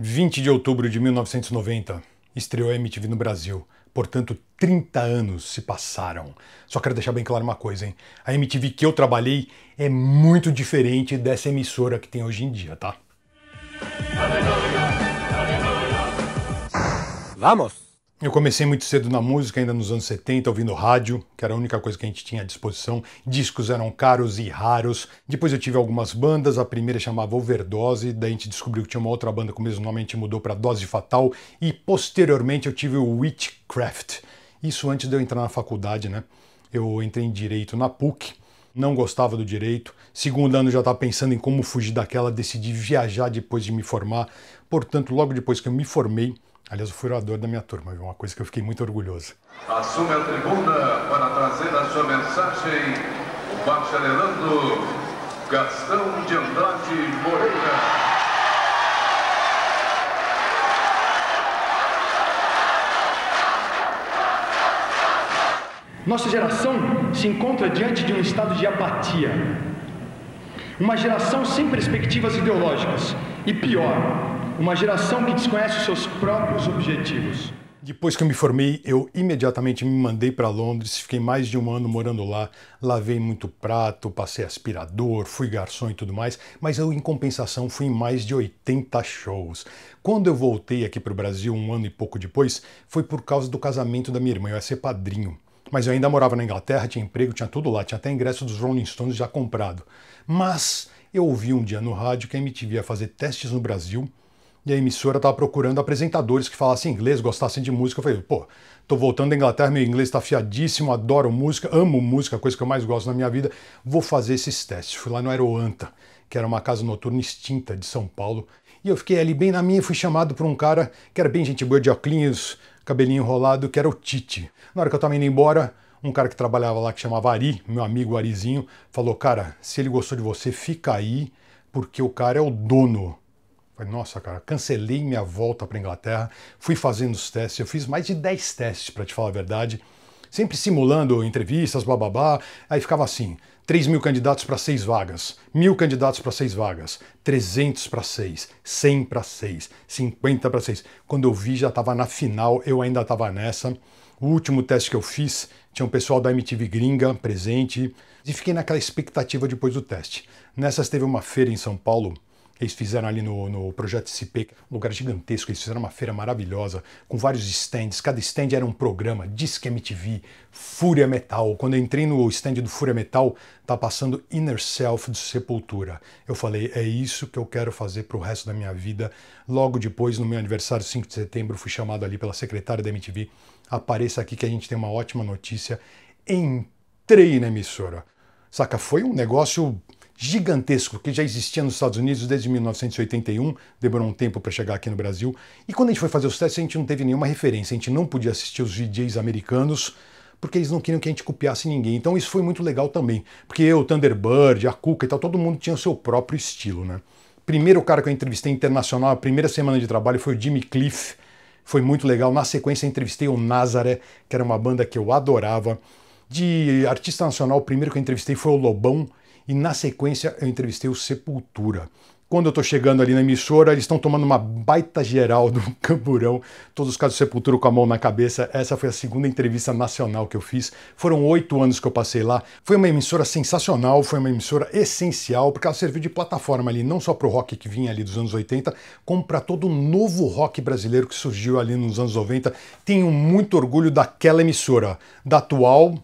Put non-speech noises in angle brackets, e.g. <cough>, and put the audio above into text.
20 de outubro de 1990, estreou a MTV no Brasil. Portanto, 30 anos se passaram. Só quero deixar bem claro uma coisa, hein? A MTV que eu trabalhei é muito diferente dessa emissora que tem hoje em dia, tá? Vamos! Eu comecei muito cedo na música, ainda nos anos 70, ouvindo rádio, que era a única coisa que a gente tinha à disposição. Discos eram caros e raros. Depois eu tive algumas bandas, a primeira chamava Overdose, daí a gente descobriu que tinha uma outra banda com o mesmo nome, a gente mudou para Dose Fatal, e posteriormente eu tive o Witchcraft. Isso antes de eu entrar na faculdade, né? Eu entrei em direito na PUC, não gostava do direito. Segundo ano já estava pensando em como fugir daquela, decidi viajar depois de me formar. Portanto, logo depois que eu me formei, Aliás, o furador da minha turma, uma coisa que eu fiquei muito orgulhoso. Assume a tribuna para trazer a sua mensagem o bacharelando Gastão de Andrade Moreira. Nossa geração se encontra diante de um estado de apatia. Uma geração sem perspectivas ideológicas e pior, uma geração que desconhece os seus próprios objetivos. Depois que eu me formei, eu imediatamente me mandei para Londres, fiquei mais de um ano morando lá, lavei muito prato, passei aspirador, fui garçom e tudo mais, mas eu, em compensação, fui em mais de 80 shows. Quando eu voltei aqui para o Brasil, um ano e pouco depois, foi por causa do casamento da minha irmã, eu ia ser padrinho. Mas eu ainda morava na Inglaterra, tinha emprego, tinha tudo lá, tinha até ingresso dos Rolling Stones já comprado. Mas eu ouvi um dia no rádio que a MTV ia fazer testes no Brasil e a emissora estava procurando apresentadores que falassem inglês, gostassem de música. Eu falei, pô, tô voltando da Inglaterra, meu inglês está fiadíssimo, adoro música, amo música, coisa que eu mais gosto na minha vida. Vou fazer esses testes. Fui lá no Aeroanta, que era uma casa noturna extinta de São Paulo. E eu fiquei ali bem na minha e fui chamado por um cara que era bem gente boa de óculos, cabelinho enrolado, que era o Tite. Na hora que eu estava indo embora, um cara que trabalhava lá que chamava Ari, meu amigo Arizinho, falou: Cara, se ele gostou de você, fica aí, porque o cara é o dono Falei, nossa, cara, cancelei minha volta para Inglaterra, fui fazendo os testes, eu fiz mais de 10 testes, para te falar a verdade, sempre simulando entrevistas, bababá, aí ficava assim, 3 mil candidatos para 6 vagas, mil candidatos para 6 vagas, 300 para 6, 100 para 6, 50 para 6. Quando eu vi, já estava na final, eu ainda estava nessa. O último teste que eu fiz, tinha um pessoal da MTV Gringa presente, e fiquei naquela expectativa depois do teste. Nessas teve uma feira em São Paulo, eles fizeram ali no, no Projeto CP, é um lugar gigantesco, eles fizeram uma feira maravilhosa, com vários stands, cada stand era um programa, Disque MTV, Fúria Metal. Quando eu entrei no stand do Fúria Metal, tá passando Inner Self do Sepultura. Eu falei, é isso que eu quero fazer pro resto da minha vida. Logo depois, no meu aniversário, 5 de setembro, fui chamado ali pela secretária da MTV, apareça aqui que a gente tem uma ótima notícia, entrei na emissora. Saca, foi um negócio gigantesco que já existia nos Estados Unidos desde 1981, demorou um tempo para chegar aqui no Brasil. E quando a gente foi fazer os testes, a gente não teve nenhuma referência, a gente não podia assistir os DJs americanos porque eles não queriam que a gente copiasse ninguém. Então isso foi muito legal também, porque eu, Thunderbird, a Cuca e tal, todo mundo tinha o seu próprio estilo, né? Primeiro cara que eu entrevistei internacional, a primeira semana de trabalho foi o Jimmy Cliff, foi muito legal. Na sequência entrevistei o Nazaré, que era uma banda que eu adorava. De artista nacional, o primeiro que eu entrevistei foi o Lobão, e na sequência eu entrevistei o Sepultura. Quando eu estou chegando ali na emissora, eles estão tomando uma baita geral do <laughs> camburão, todos os casos de sepultura com a mão na cabeça. Essa foi a segunda entrevista nacional que eu fiz. Foram oito anos que eu passei lá. Foi uma emissora sensacional, foi uma emissora essencial, porque ela serviu de plataforma ali, não só para o rock que vinha ali dos anos 80, como para todo o novo rock brasileiro que surgiu ali nos anos 90. Tenho muito orgulho daquela emissora, da atual,